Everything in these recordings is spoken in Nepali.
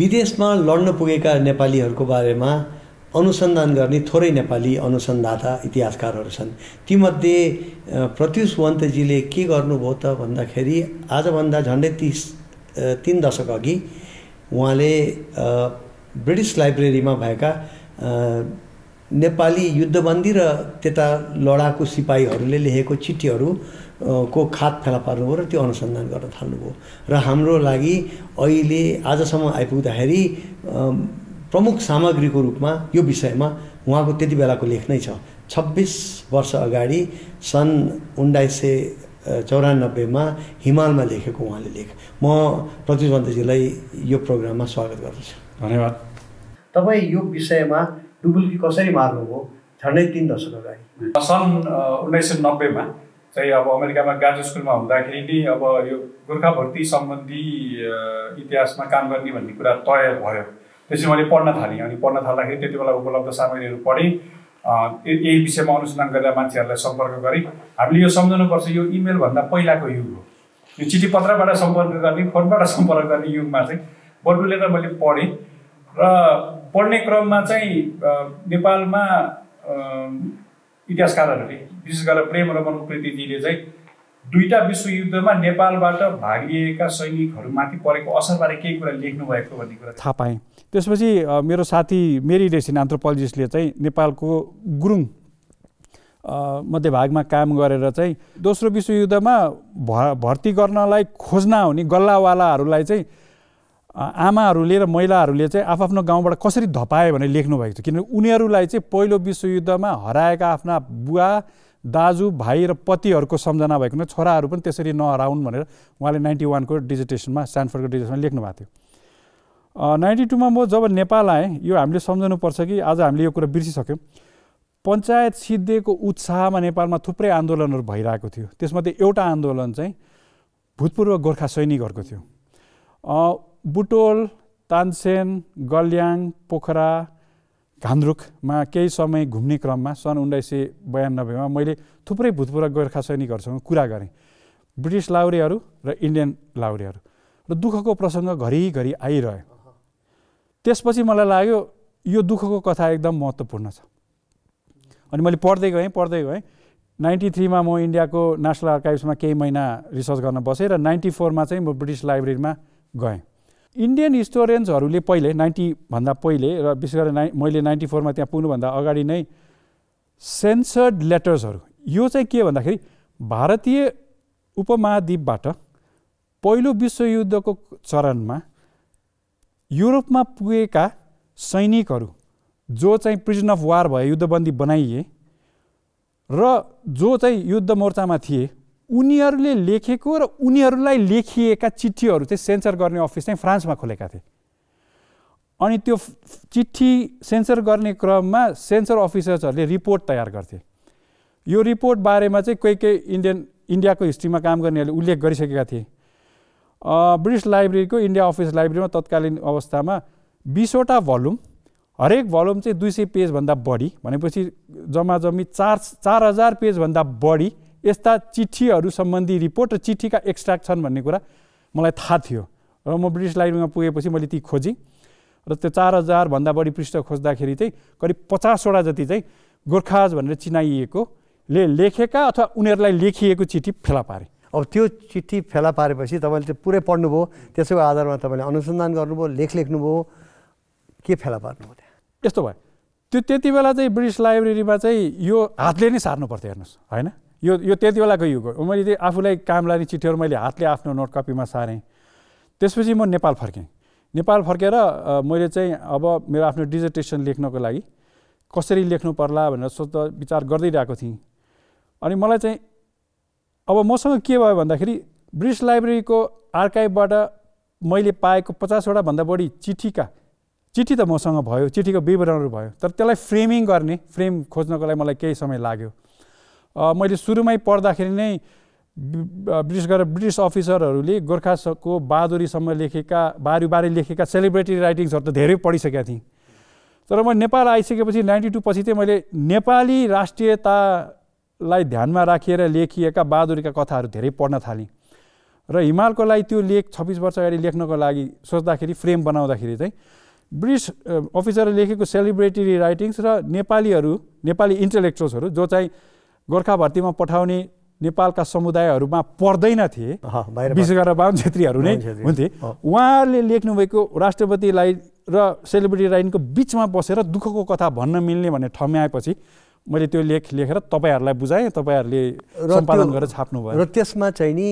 विदेशमा लड्न पुगेका नेपालीहरूको बारेमा अनुसन्धान गर्ने थोरै नेपाली अनुसन्धाता इतिहासकारहरू छन् तीमध्ये प्रत्युष वन्तजीले के गर्नुभयो त भन्दाखेरि आजभन्दा झन्डै तिस तिन दशक अघि उहाँले ब्रिटिस लाइब्रेरीमा भएका नेपाली युद्धबन्दी र त्यता लडाकु सिपाहीहरूले लेखेको चिठीहरू को खात फेला पार्नुभयो र त्यो अनुसन्धान गर्न थाल्नुभयो र हाम्रो लागि अहिले आजसम्म आइपुग्दाखेरि प्रमुख सामग्रीको रूपमा यो विषयमा उहाँको त्यति बेलाको लेख नै छ छब्बिस वर्ष अगाडि सन् उन्नाइस सय चौरानब्बेमा हिमालमा लेखेको उहाँले लेख म प्रतिबन्धजीलाई यो प्रोग्राममा स्वागत गर्दछु धन्यवाद तपाईँ यो विषयमा डुबुल्की कसरी मार्नुभयो झन्डै तिन दशक अगाडि सन् उन्नाइस सय नब्बेमा चाहिँ अब अमेरिकामा गार्ज स्कुलमा हुँदाखेरि नै अब यो गोर्खा भर्ती सम्बन्धी इतिहासमा काम गर्ने भन्ने कुरा तय भयो त्यसपछि मैले पढ्न थालेँ अनि पढ्न थाल्दाखेरि त्यति बेला उपलब्ध सामग्रीहरू पढेँ यही विषयमा अनुसन्धान गरेर मान्छेहरूलाई सम्पर्क गरेँ हामीले यो सम्झाउनुपर्छ यो इमेलभन्दा पहिलाको युग हो यो चिठी पत्रबाट सम्पर्क गर्ने फोनबाट सम्पर्क गर्ने युगमा चाहिँ बर्डुले त मैले पढेँ र पढ्ने क्रममा चाहिँ नेपालमा इतिहासकारहरूले विशेष गरेर प्रेम रमन उप्रेतीजीले चाहिँ दुईवटा विश्वयुद्धमा नेपालबाट भागिएका सैनिकहरूमाथि परेको असरबारे केही कुरा लेख्नु भएको भन्ने कुरा थाहा पाएँ त्यसपछि मेरो साथी मेरी रेसिन एन्थ्रोपोलोजिस्टले चाहिँ नेपालको गुरुङ मध्यभागमा काम गरेर चाहिँ दोस्रो विश्वयुद्धमा भ भर्ती गर्नलाई खोज्न आउने गल्लावालाहरूलाई चाहिँ आमाहरूले र महिलाहरूले चाहिँ आफ्नो गाउँबाट कसरी धपायो भनेर लेख्नुभएको छ किनभने उनीहरूलाई चाहिँ पहिलो विश्वयुद्धमा हराएका आफ्ना बुवा दाजु भाइ र पतिहरूको सम्झना भएको हुनाले छोराहरू पनि त्यसरी नहराउन् भनेर उहाँले नाइन्टी वानको डिजिटेसनमा स्ट्यान्डफोर्डको डिजिटेसनमा लेख्नु भएको थियो नाइन्टी टूमा म जब नेपाल आएँ यो हामीले सम्झनुपर्छ कि आज हामीले यो कुरा बिर्सिसक्यौँ पञ्चायत सिद्धिएको उत्साहमा नेपालमा थुप्रै आन्दोलनहरू भइरहेको थियो त्यसमध्ये एउटा आन्दोलन चाहिँ भूतपूर्व गोर्खा सैनिकहरूको थियो बुटोल तानसेन गल्याङ पोखरा घान्द्रुकमा केही समय घुम्ने क्रममा सन् उन्नाइस सय बयानब्बेमा मैले थुप्रै भूतपूर्व गोर्खा सैनिकहरूसँग कुरा गरेँ ब्रिटिस लाउरेहरू र इन्डियन लाउरेहरू र दुःखको प्रसङ्ग घरिघरि आइरह्यो त्यसपछि मलाई लाग्यो यो दुःखको कथा एकदम महत्त्वपूर्ण छ अनि मैले पढ्दै गएँ पढ्दै गएँ नाइन्टी थ्रीमा म इन्डियाको नेसनल आर्काइभ्समा केही महिना रिसर्च गर्न बसेँ र नाइन्टी फोरमा चाहिँ म ब्रिटिस लाइब्रेरीमा गएँ इन्डियन हिस्टोरियन्सहरूले पहिले नाइन्टीभन्दा पहिले र विशेष गरेर नाइ मैले नाइन्टी फोरमा त्यहाँ पुग्नुभन्दा अगाडि नै सेन्सर्ड लेटर्सहरू यो चाहिँ के भन्दाखेरि भारतीय उपमहाद्वीपबाट पहिलो विश्वयुद्धको चरणमा युरोपमा पुगेका सैनिकहरू जो चाहिँ प्रिजन अफ वार भए युद्धबन्दी बनाइए र जो चाहिँ युद्ध मोर्चामा थिए उनीहरूले लेखेको र उनीहरूलाई लेखिएका चिठीहरू चाहिँ सेन्सर गर्ने अफिस चाहिँ फ्रान्समा खोलेका थिए अनि त्यो चिठी सेन्सर गर्ने क्रममा सेन्सर अफिसर्सहरूले रिपोर्ट तयार गर्थे यो रिपोर्ट बारेमा चाहिँ कोही कोही इन्डियन इन्डियाको हिस्ट्रीमा काम गर्नेहरूले उल्लेख गरिसकेका थिए ब्रिटिस लाइब्रेरीको इन्डिया अफिस लाइब्रेरीमा तत्कालीन अवस्थामा बिसवटा भल्युम हरेक भल्युम चाहिँ दुई सय पेजभन्दा बढी भनेपछि जम्मा जम्मी चार चार हजार पेजभन्दा बढी यस्ता चिठीहरू सम्बन्धी रिपोर्ट र चिठीका एक्स्ट्राक्ट छन् भन्ने कुरा मलाई थाहा थियो र म ब्रिटिस लाइब्रेरीमा पुगेपछि मैले ती खोजेँ र त्यो चार हजारभन्दा बढी पृष्ठ खोज्दाखेरि चाहिँ करिब पचासवटा जति चाहिँ गोर्खाज भनेर चिनाइएकोले लेखेका अथवा उनीहरूलाई लेखिएको चिठी फेला पारे अब त्यो चिठी फेला पारेपछि तपाईँले त्यो पुरै पढ्नुभयो त्यसैको आधारमा तपाईँले अनुसन्धान गर्नुभयो लेख लेख्नुभयो के फेला पार्नुभयो त्यहाँ यस्तो भयो त्यो त्यति बेला चाहिँ ब्रिटिस लाइब्रेरीमा चाहिँ यो हातले नै सार्नु पर्थ्यो हेर्नुहोस् होइन यो यो त्यति बेलाको युग हो मैले चाहिँ आफूलाई काम लाग्ने चिठीहरू मैले हातले आफ्नो नोट कपीमा सारेँ त्यसपछि म नेपाल फर्केँ नेपाल फर्केर मैले चाहिँ अब मेरो आफ्नो डिजर्टेसन लेख्नको लागि कसरी लेख्नु पर्ला भनेर सोच्दा विचार गर्दै रहेको थिएँ अनि मलाई चाहिँ अब मसँग के भयो भन्दाखेरि ब्रिटिस लाइब्रेरीको आर्काइभबाट मैले पाएको पचासवटा भन्दा बढी चिठीका चिठी त मसँग भयो चिठीको विवरणहरू भयो तर त्यसलाई फ्रेमिङ गर्ने फ्रेम खोज्नको लागि मलाई केही समय लाग्यो मैले सुरुमै पढ्दाखेरि नै ब्रिटिस गरेर ब्रिटिस अफिसरहरूले गोर्खाको बहादुरीसम्म लेखेका बारीबारे लेखेका सेलिब्रेटी राइटिङ्सहरू त धेरै पढिसकेका थिएँ तर म नेपाल आइसकेपछि नाइन्टी टू पछि चाहिँ मैले नेपाली राष्ट्रियतालाई ध्यानमा राखेर लेखिएका बहादुरीका कथाहरू धेरै पढ्न थालेँ र हिमालको लागि त्यो लेख छब्बिस वर्ष अगाडि लेख्नको लागि सोच्दाखेरि फ्रेम बनाउँदाखेरि चाहिँ ब्रिटिस अफिसरले लेखेको सेलिब्रेटरी राइटिङ्स र नेपालीहरू नेपाली इन्टेलेक्चुअल्सहरू जो चाहिँ गोर्खा भर्तीमा पठाउने नेपालका समुदायहरूमा पर्दैन थिए विशेष गरेर बाहुन छेत्रीहरू नै हुन्थे उहाँहरूले लेख्नुभएको राष्ट्रपतिलाई र सेलिब्रिटी लाइनको बिचमा बसेर दुःखको कथा भन्न मिल्ने भन्ने ठम्याएपछि मैले त्यो लेख लेखेर तपाईँहरूलाई बुझाएँ तपाईँहरूले सम्पादन गरेर छाप्नुभयो र त्यसमा चाहिँ नि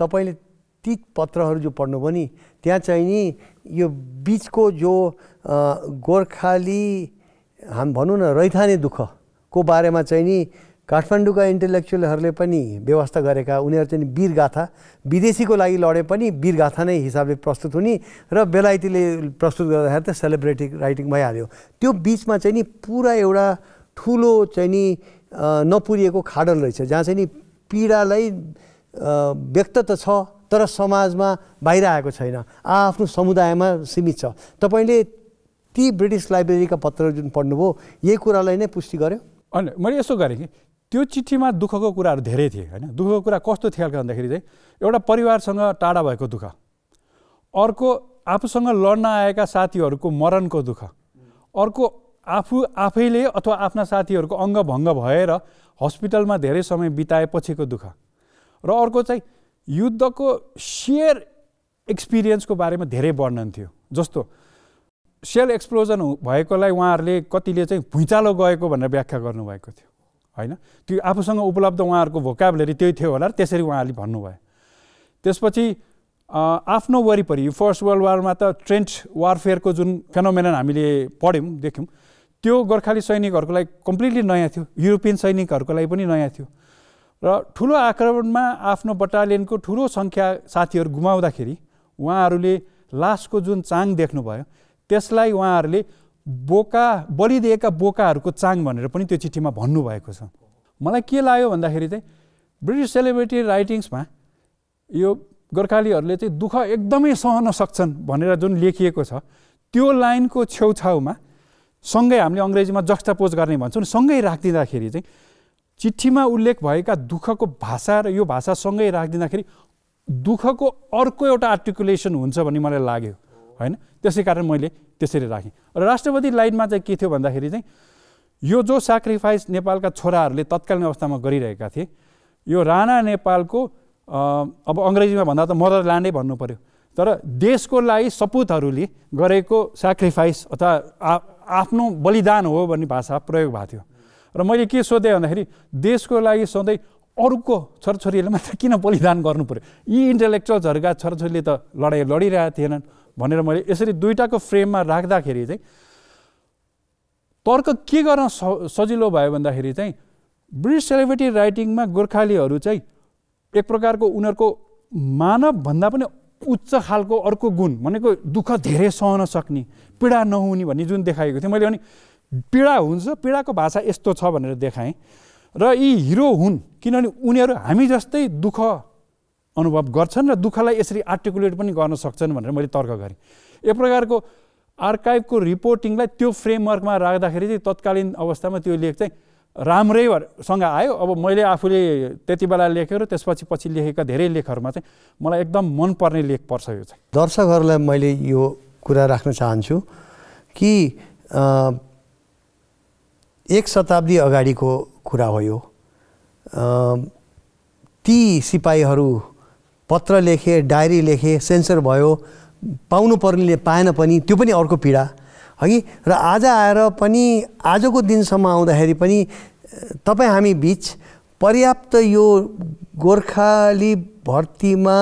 तपाईँले ती पत्रहरू जो पढ्नुभयो नि त्यहाँ चाहिँ नि यो बिचको जो गोर्खाली हाम भनौँ न रैथाने दुःख को बारेमा चाहिँ नि काठमाडौँका इन्टेलेक्चुअलहरूले पनि व्यवस्था गरेका उनीहरू चाहिँ वीरगाथा विदेशीको लागि लडे पनि वीरगाथा नै हिसाबले प्रस्तुत हुने र बेलायतीले प्रस्तुत गर्दाखेरि त सेलिब्रेटी राइटिङ भइहाल्यो त्यो बिचमा चाहिँ नि पुरा एउटा ठुलो चाहिँ नि नपुरिएको खाडल रहेछ जहाँ चाहिँ नि पीडालाई व्यक्त त छ तर समाजमा बाहिर आएको छैन आआफ्नो समुदायमा सीमित छ तपाईँले ती ब्रिटिस लाइब्रेरीका पत्रहरू जुन पढ्नुभयो यही कुरालाई नै पुष्टि गर्यो अनि मैले यसो गरेँ कि त्यो चिठीमा दुःखको कुराहरू धेरै थिए होइन दुःखको कुरा कस्तो थियो भन्दाखेरि चाहिँ एउटा परिवारसँग टाढा भएको दुःख अर्को आफूसँग लड्न आएका साथीहरूको मरणको दुःख अर्को आफू आफैले अथवा आफ्ना साथीहरूको अङ्गभङ्ग भएर हस्पिटलमा धेरै समय बिताएपछिको दुःख र अर्को चाहिँ युद्धको सेयर एक्सपिरियन्सको बारेमा धेरै वर्णन थियो जस्तो सेल एक्सप्लोजन भएकोलाई उहाँहरूले कतिले चाहिँ भुइँचालो गएको भनेर व्याख्या गर्नुभएको थियो होइन त्यो आफूसँग उपलब्ध उहाँहरूको भोकाबलेरी त्यही थियो होला त्यसरी उहाँहरूले भन्नुभयो त्यसपछि आफ्नो वरिपरि फर्स्ट वर्ल्ड वारमा त ट्रेन्ट वारफेयरको जुन फेनोमेनन हामीले पढ्यौँ देख्यौँ त्यो गोर्खाली सैनिकहरूको लागि कम्प्लिटली नयाँ थियो युरोपियन सैनिकहरूको लागि पनि नयाँ थियो र ठुलो आक्रमणमा आफ्नो बटालियनको ठुलो सङ्ख्या साथीहरू गुमाउँदाखेरि उहाँहरूले लास्टको जुन चाङ देख्नुभयो त्यसलाई उहाँहरूले बोका बलिदिएका बोकाहरूको चाङ भनेर पनि त्यो चिठीमा भन्नुभएको छ मलाई के लाग्यो भन्दाखेरि चाहिँ ब्रिटिस सेलिब्रिटी राइटिङ्समा यो गोर्खालीहरूले चाहिँ दुःख एकदमै सहन सक्छन् भनेर जुन लेखिएको छ त्यो लाइनको छेउछाउमा सँगै हामीले अङ्ग्रेजीमा जक्स्टापोज गर्ने भन्छौँ सँगै राखिदिँदाखेरि चाहिँ चिठीमा उल्लेख भएका दुःखको भाषा र यो भाषा सँगै राखिदिँदाखेरि दुःखको अर्को एउटा आर्टिकुलेसन हुन्छ भन्ने मलाई लाग्यो होइन त्यसै कारण मैले त्यसरी राखेँ र राष्ट्रपति लाइनमा चाहिँ के थियो भन्दाखेरि चाहिँ यो जो सेक्रिफाइस नेपालका छोराहरूले तत्कालीन अवस्थामा गरिरहेका थिए यो राणा नेपालको अब अङ्ग्रेजीमा भन्दा त मदर ल्यान्डै भन्नु पऱ्यो तर देशको लागि सपुतहरूले गरेको सेक्रिफाइस अथवा आफ्नो बलिदान हो भन्ने भाषा प्रयोग भएको थियो र मैले के सोधेँ भन्दाखेरि देशको लागि सधैँ अरूको छोराछोरीहरूले मात्र किन बलिदान गर्नु पऱ्यो यी इन्टेलेक्चुअल्सहरूका छोराछोरीले त लडाइँ लडिरहेका थिएनन् भनेर मैले यसरी दुइटाको फ्रेममा राख्दाखेरि चाहिँ तर्क के गर्न सजिलो भयो भन्दाखेरि चाहिँ ब्रिटिस सेलिब्रेटी राइटिङमा गोर्खालीहरू चाहिँ एक प्रकारको उनीहरूको मानवभन्दा पनि उच्च खालको अर्को गुण भनेको दुःख धेरै सहन सक्ने पीडा नहुने भन्ने जुन देखाएको थियो मैले अनि पीडा हुन्छ पीडाको भाषा यस्तो छ भनेर देखाएँ र यी हिरो हुन् किनभने उनीहरू हामी जस्तै दुःख अनुभव गर्छन् र दुःखलाई यसरी आर्टिकुलेट पनि गर्न सक्छन् भनेर मैले तर्क गरेँ एक प्रकारको आर्काइभको रिपोर्टिङलाई त्यो फ्रेमवर्कमा राख्दाखेरि चाहिँ तत्कालीन अवस्थामा त्यो लेख चाहिँ राम्रै सँग आयो अब मैले आफूले त्यति बेला र त्यसपछि पछि लेखेका धेरै लेखहरूमा चाहिँ मलाई एकदम मनपर्ने लेख पर्छ यो चाहिँ दर्शकहरूलाई मैले यो कुरा राख्न चाहन्छु कि एक शताब्दी अगाडिको कुरा हो यो ती सिपाहीहरू पत्र लेखेँ डायरी लेखेँ सेन्सर भयो पाउनु पर्नेले पाएन पनि त्यो पनि अर्को पीडा है र आज आएर पनि आजको दिनसम्म आउँदाखेरि पनि तपाईँ हामी बिच पर्याप्त यो गोर्खाली भर्तीमा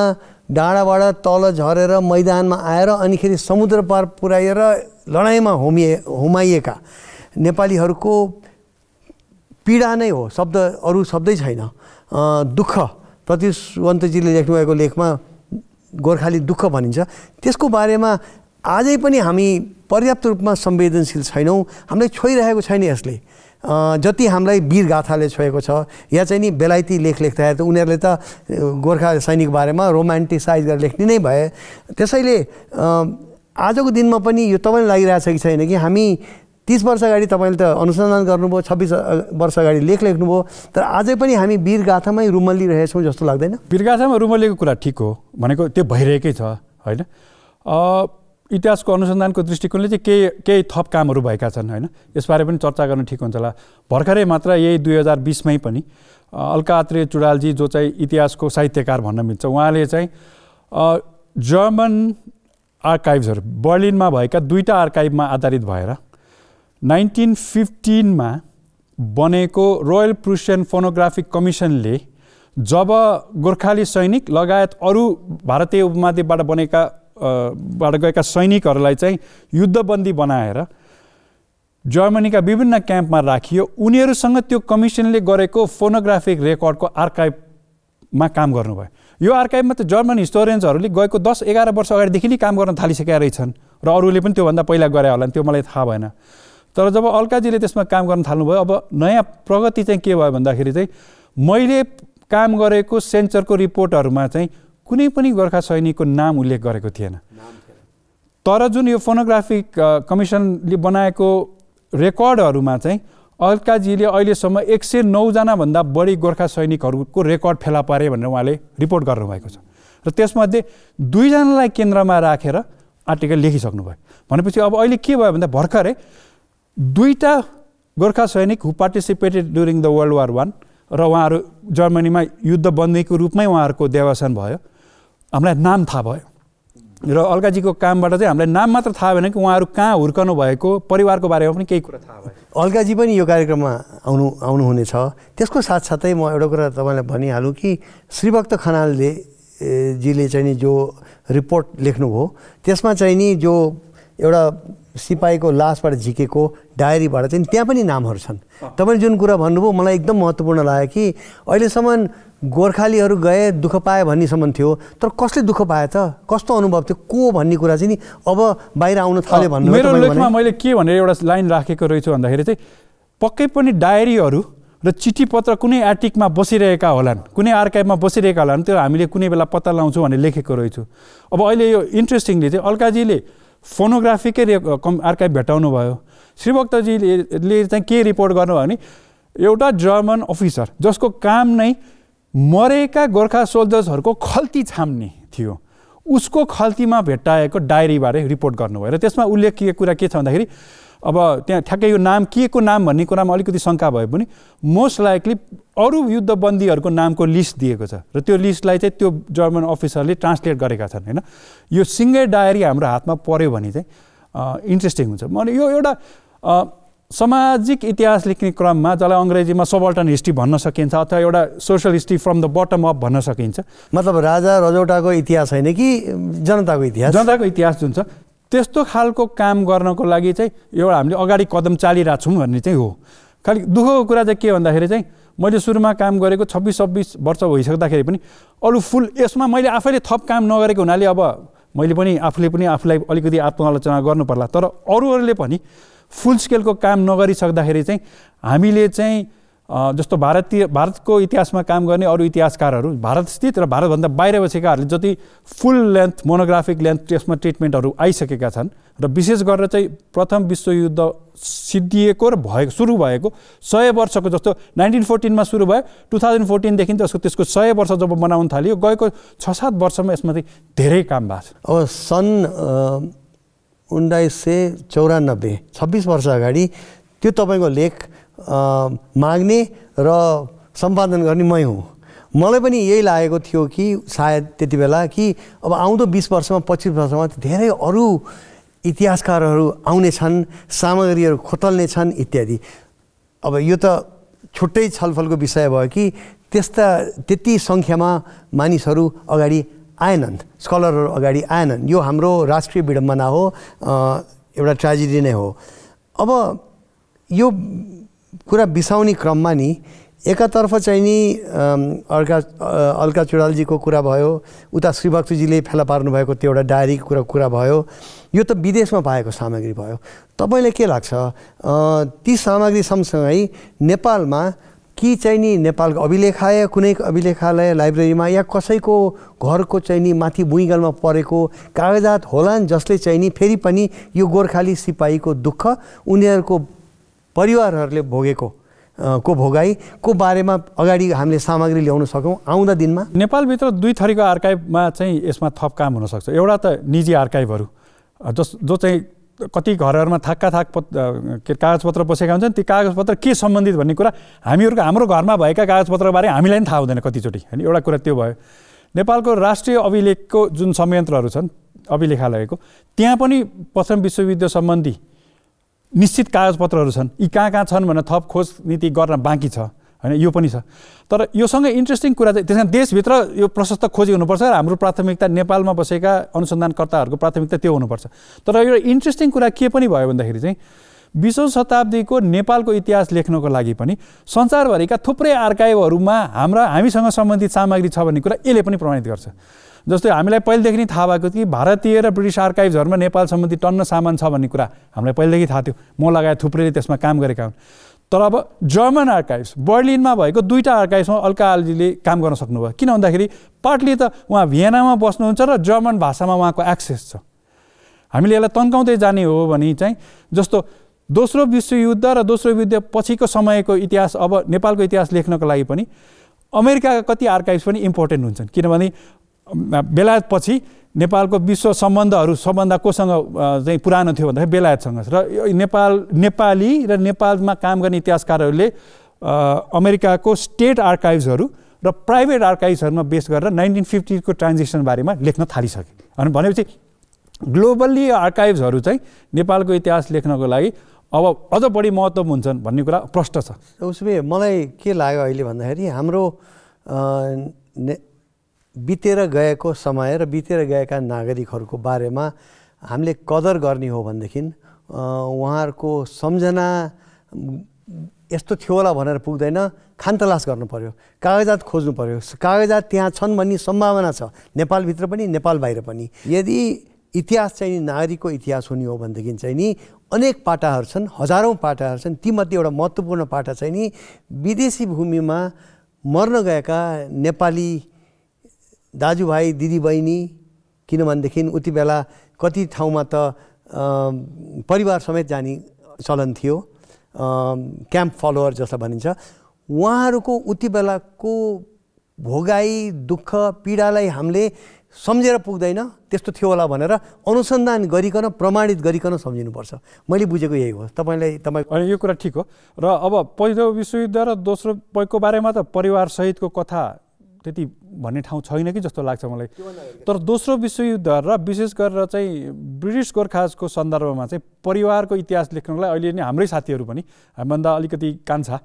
डाँडाबाट तल झरेर मैदानमा आएर अनिखेरि समुद्र पार पुऱ्याएर लडाइँमा होमिए होमाइएका नेपालीहरूको पीडा नै हो शब्द अरू शब्दै छैन दुःख प्रतिस्वन्तजीले लेख्नुभएको लेखमा गोर्खाली दुःख भनिन्छ त्यसको बारेमा आजै पनि हामी पर्याप्त रूपमा संवेदनशील छैनौँ हामीलाई छोइरहेको छैन यसले जति हामीलाई वीर गाथाले छोएको छ या चाहिँ नि बेलायती लेख लेख्दाखेरि त उनीहरूले त गोर्खा सैनिक बारेमा रोमान्टिसाइज गरेर लेख्ने नै भए त्यसैले आजको दिनमा पनि यो तपाईँलाई लागिरहेछ कि छैन कि हामी तिस वर्ष अगाडि तपाईँले त अनुसन्धान गर्नुभयो छब्बिस वर्ष अगाडि लेख लेख्नुभयो तर आजै पनि हामी वीरगाथामै रुमलिरहेछौँ जस्तो लाग्दैन वीरगाथामा रुमलिएको कुरा ठिक हो भनेको त्यो भइरहेकै छ होइन इतिहासको अनुसन्धानको दृष्टिकोणले चाहिँ केही केही थप कामहरू भएका छन् होइन यसबारे पनि चर्चा गर्न ठिक हुन्छ होला भर्खरै मात्र यही दुई हजार बिसमै पनि अल्कात्रे चुडालजी जो चाहिँ इतिहासको साहित्यकार भन्न मिल्छ उहाँले चाहिँ जर्मन आर्काइभ्सहरू बर्लिनमा भएका दुईवटा आर्काइभमा आधारित भएर नाइन्टिन फिफ्टिनमा बनेको रोयल प्रुसियन फोनोग्राफिक कमिसनले जब गोर्खाली सैनिक लगायत अरू भारतीय उपमहाद्वीपबाट बनेका बाट गएका सैनिकहरूलाई चाहिँ युद्धबन्दी बनाएर जर्मनीका विभिन्न क्याम्पमा राखियो उनीहरूसँग त्यो कमिसनले गरेको फोनोग्राफिक रेकर्डको आर्काइभमा काम गर्नुभयो यो आर्काइभमा त जर्मन हिस्टोरियन्सहरूले गएको दस एघार वर्ष अगाडिदेखि नै काम गर्न थालिसकेका रहेछन् र अरूले पनि त्योभन्दा पहिला गरे होला त्यो मलाई थाहा भएन तर जब अल्काजीले त्यसमा काम गर्न थाल्नुभयो अब नयाँ प्रगति चाहिँ के भयो भन्दाखेरि चाहिँ मैले काम गरेको सेन्सरको रिपोर्टहरूमा चाहिँ कुनै पनि गोर्खा सैनिकको नाम उल्लेख गरेको थिएन तर जुन यो फोनोग्राफिक कमिसनले बनाएको रेकर्डहरूमा चाहिँ अल्काजीले अहिलेसम्म एक सय नौजनाभन्दा बढी गोर्खा सैनिकहरूको रेकर्ड फेला पारे भनेर उहाँले रिपोर्ट गर्नुभएको छ र त्यसमध्ये दुईजनालाई केन्द्रमा राखेर आर्टिकल लेखिसक्नुभयो भनेपछि अब अहिले के भयो भन्दा भर्खरै दुईवटा गोर्खा सैनिक who participated during the world war one र उहाँहरू जर्मनीमा युद्धबन्दीको रूपमै उहाँहरूको देवासन भयो हामीलाई नाम थाहा भयो र अल्काजीको कामबाट चाहिँ हामीलाई नाम मात्र थाहा भएन कि उहाँहरू कहाँ हुर्कनु भएको परिवारको बारेमा पनि केही कुरा थाहा भयो अल्काजी पनि यो कार्यक्रममा आउनु आउनुहुनेछ त्यसको साथसाथै म एउटा कुरा तपाईँलाई भनिहालौँ कि श्रीभक्त खनालले जीले चाहिँ नि जो रिपोर्ट लेख्नुभयो त्यसमा चाहिँ नि जो एउटा सिपाहीको लासबाट झिकेको डायरीबाट चाहिँ त्यहाँ पनि नामहरू छन् तपाईँले जुन कुरा भन्नुभयो मलाई एकदम महत्त्वपूर्ण लाग्यो कि अहिलेसम्म गोर्खालीहरू गए दुःख पाए भन्नेसम्म थियो तर कसले दुःख पाए त कस्तो अनुभव थियो को भन्ने कुरा चाहिँ नि अब बाहिर आउन थाल्यो भन्नु मेरो लेखमा मैले के भनेर एउटा लाइन राखेको रहेछु भन्दाखेरि चाहिँ पक्कै पनि डायरीहरू र चिठी पत्र कुनै आर्टिकमा बसिरहेका होलान् कुनै आर्काइभमा बसिरहेका होलान् त्यो हामीले कुनै बेला पत्ता लगाउँछौँ भनेर लेखेको रहेछु अब अहिले यो इन्ट्रेस्टिङली चाहिँ अल्काजीले फोनोग्राफीकै रे कम् आर्काइभ भेटाउनु भयो श्रीभक्तजीले चाहिँ के रिपोर्ट गर्नुभयो भने एउटा जर्मन अफिसर जसको काम नै मरेका गोर्खा सोल्जर्सहरूको खल्ती छाम्ने थियो उसको खल्तीमा भेट्टाएको डायरीबारे रिपोर्ट गर्नुभयो र त्यसमा उल्लेख कुरा के छ भन्दाखेरि अब त्यहाँ ठ्याक्कै यो नाम के को नाम भन्ने कुरामा अलिकति शङ्का भए पनि मोस्ट लाइकली अरू युद्धबन्दीहरूको नामको लिस्ट दिएको छ र त्यो लिस्टलाई चाहिँ त्यो जर्मन अफिसरले ट्रान्सलेट गरेका छन् होइन यो सिङ्गै डायरी हाम्रो हातमा पऱ्यो भने चाहिँ इन्ट्रेस्टिङ हुन्छ मैले यो एउटा सामाजिक इतिहास लेख्ने क्रममा जसलाई अङ्ग्रेजीमा सबल्टन हिस्ट्री भन्न सकिन्छ अथवा एउटा social history from the bottom up भन्न सकिन्छ मतलब राजा रजौटाको इतिहास होइन कि जनताको इतिहास जनताको इतिहास जुन छ त्यस्तो खालको काम गर्नको लागि चाहिँ एउटा हामीले अगाडि कदम चालिरहेको छौँ भन्ने चाहिँ हो खालि दुःखको कुरा चाहिँ के भन्दाखेरि चाहिँ मैले सुरुमा काम गरेको छब्बिस छब्बिस वर्ष भइसक्दाखेरि पनि अरू फुल यसमा मैले आफैले थप काम नगरेको हुनाले अब मैले पनि आफूले पनि आफूलाई अलिकति आत्मालोचना गर्नु पर्ला तर अरूहरूले पनि फुल स्केलको काम नगरिसक्दाखेरि चाहिँ हामीले चाहिँ जस्तो भारतीय भारतको इतिहासमा काम गर्ने अरू इतिहासकारहरू भारतस्थित र भारतभन्दा बाहिर बसेकाहरूले जति फुल लेन्थ मोनोग्राफिक लेन्थ त्यसमा ट्रिटमेन्टहरू आइसकेका छन् र विशेष गरेर चाहिँ प्रथम विश्वयुद्ध सिद्धिएको र भएको सुरु भएको सय वर्षको जस्तो नाइन्टिन फोर्टिनमा सुरु भयो टु थाउजन्ड फोर्टिनदेखि त्यसको त्यसको सय वर्ष जब मनाउन थाल्यो गएको छ सात वर्षमा यसमा चाहिँ धेरै काम भएको छ अब सन् उन्नाइस सय चौरानब्बे छब्बिस वर्ष अगाडि त्यो तपाईँको लेख माग्ने र सम्पादन गर्ने मै हुँ मलाई पनि यही लागेको थियो कि सायद त्यति बेला कि अब आउँदो बिस वर्षमा पच्चिस वर्षमा धेरै अरू इतिहासकारहरू आउने छन् सामग्रीहरू खोतल्ने छन् इत्यादि अब यो त छुट्टै छलफलको विषय भयो कि त्यस्ता त्यति सङ्ख्यामा मानिसहरू अगाडि आएनन् स्कलरहरू अगाडि आएनन् यो हाम्रो राष्ट्रिय विडम्बना हो एउटा ट्राजेडी नै हो अब यो कुरा बिसाउने क्रममा नि एकातर्फ चाहिँ नि अर्का अल्का चुडालजीको कुरा भयो उता श्रीभक्तजीले फेला पार्नुभएको त्यो एउटा डायरीको कुरा कुरा भयो यो त विदेशमा पाएको सामग्री भयो तपाईँलाई के लाग्छ ती सामग्री सँगसँगै नेपालमा कि चाहिँ नि नेपालको अभिलेखालय कुनै अभिलेखालय लाइब्रेरीमा या कसैको घरको चाहिँ नि माथि भुइँगलमा परेको कागजात होलान् जसले चाहिँ नि फेरि पनि यो गोर्खाली सिपाहीको दुःख उनीहरूको परिवारहरूले भोगेको को भोगाई को बारेमा अगाडि हामीले सामग्री ल्याउन सकौँ आउँदा दिनमा नेपालभित्र दुई थरीको आर्काइभमा चाहिँ यसमा थप काम हुनसक्छ एउटा त निजी आर्काइभहरू जस जो चाहिँ कति घरहरूमा थाक्का थाक के कागजपत्र बसेका हुन्छन् ती कागजपत्र के सम्बन्धित भन्ने कुरा हामीहरूको हाम्रो घरमा भएका कागजपत्रबारे हामीलाई पनि थाहा हुँदैन कतिचोटि होइन एउटा कुरा त्यो भयो नेपालको राष्ट्रिय अभिलेखको जुन संयन्त्रहरू छन् अभिलेखालयको त्यहाँ पनि प्रथम विश्वयुद्ध सम्बन्धी निश्चित कागजपत्रहरू छन् यी कहाँ कहाँ छन् भनेर थप खोज नीति गर्न बाँकी छ होइन यो पनि छ तर योसँग इन्ट्रेस्टिङ कुरा चाहिँ त्यस कारण देशभित्र यो प्रशस्त खोजी हुनुपर्छ र हाम्रो प्राथमिकता नेपालमा बसेका अनुसन्धानकर्ताहरूको प्राथमिकता त्यो हुनुपर्छ तर यो इन्ट्रेस्टिङ कुरा के पनि भयो भन्दाखेरि चाहिँ बिसौँ शताब्दीको नेपालको इतिहास लेख्नको लागि पनि संसारभरिका थुप्रै आर्काइभहरूमा हाम्रा हामीसँग सम्बन्धित सामग्री छ भन्ने कुरा यसले पनि प्रमाणित गर्छ जस्तै हामीलाई पहिलेदेखि नै थाहा भएको कि भारतीय र ब्रिटिस आर्काइभ्सहरूमा नेपाल सम्बन्धी टन्न सामान छ भन्ने कुरा हामीलाई पहिलेदेखि थाहा थियो म लगायत थुप्रैले त्यसमा काम गरेका हुन् तर अब जर्मन आर्काइभ्स बर्लिनमा भएको दुईवटा आर्काइभ्समा अल्काजीले काम गर्न सक्नुभयो किन भन्दाखेरि पार्टली त उहाँ भियनामा बस्नुहुन्छ र जर्मन भाषामा उहाँको एक्सेस छ हामीले यसलाई तन्काउँदै जाने हो भने चाहिँ जस्तो दोस्रो विश्वयुद्ध र दोस्रो युद्ध पछिको समयको इतिहास अब नेपालको इतिहास लेख्नको लागि पनि अमेरिकाका कति आर्काइभ्स पनि इम्पोर्टेन्ट हुन्छन् किनभने बेलायतपछि नेपालको विश्व सम्बन्धहरू सम्बन्ध कोसँग चाहिँ पुरानो थियो भन्दाखेरि बेलायतसँग र नेपाल नेपाली र नेपालमा काम गर्ने इतिहासकारहरूले अमेरिकाको स्टेट आर्काइभ्सहरू र प्राइभेट आर्काइभ्सहरूमा बेस गरेर नाइन्टिन फिफ्टीको ट्रान्जेक्सन बारेमा लेख्न थालिसके अनि भनेपछि ग्लोबल्ली आर्काइभ्सहरू चाहिँ नेपालको इतिहास लेख्नको लागि अब अझ बढी महत्त्व हुन्छन् भन्ने कुरा प्रष्ट छ उसमै मलाई के लाग्यो अहिले भन्दाखेरि हाम्रो बितेर गएको समय र बितेर गएका नागरिकहरूको बारेमा हामीले कदर गर्ने हो भनेदेखि उहाँहरूको सम्झना यस्तो थियो होला भनेर पुग्दैन खानतलास गर्नु पऱ्यो कागजात खोज्नु पऱ्यो कागजात त्यहाँ छन् भन्ने सम्भावना छ नेपालभित्र पनि नेपाल बाहिर पनि यदि इतिहास चाहिँ नागरिकको इतिहास हुने हो भनेदेखि चाहिँ नि अनेक पाटाहरू छन् हजारौँ पाटाहरू छन् तीमध्ये एउटा महत्त्वपूर्ण पाटा चाहिँ नि विदेशी भूमिमा मर्न गएका नेपाली दाजुभाइ दिदीबहिनी किनभनेदेखि उति बेला कति ठाउँमा त परिवार समेत जाने चलन थियो क्याम्प फलोवर जसलाई भनिन्छ उहाँहरूको उति बेलाको भोगाई दुःख पीडालाई हामीले सम्झेर पुग्दैन त्यस्तो थियो होला भनेर अनुसन्धान गरिकन प्रमाणित गरिकन सम्झिनुपर्छ मैले बुझेको यही हो तपाईँलाई तपाईँ अनि यो कुरा ठिक हो र अब पहिलो विश्वयुद्ध र दोस्रो पैको बारेमा त परिवारसहितको कथा त्यति भन्ने ठाउँ छैन कि जस्तो लाग्छ मलाई तर दोस्रो विश्वयुद्ध र विशेष गरेर चाहिँ ब्रिटिस गोर्खाजको सन्दर्भमा चाहिँ परिवारको इतिहास लेख्नलाई अहिले नै हाम्रै साथीहरू पनि हामीभन्दा अलिकति कान्छा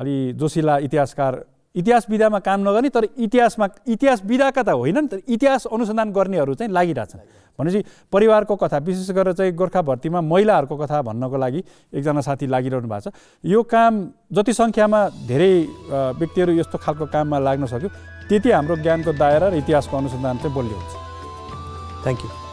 अलि जोसिला इतिहासकार इतिहास विधामा काम नगर्ने तर इतिहासमा इतिहास विधाका त होइनन् तर इतिहास अनुसन्धान गर्नेहरू चाहिँ लागिरहेछन् भनेपछि परिवारको कथा विशेष गरेर चाहिँ गोर्खा भर्तीमा महिलाहरूको कथा भन्नको लागि एकजना साथी लागिरहनु भएको छ यो काम जति सङ्ख्यामा धेरै व्यक्तिहरू यस्तो खालको काममा लाग्न सक्यो त्यति हाम्रो ज्ञानको दायरा र इतिहासको अनुसन्धान चाहिँ बलियो हुन्छ थ्याङ्क यू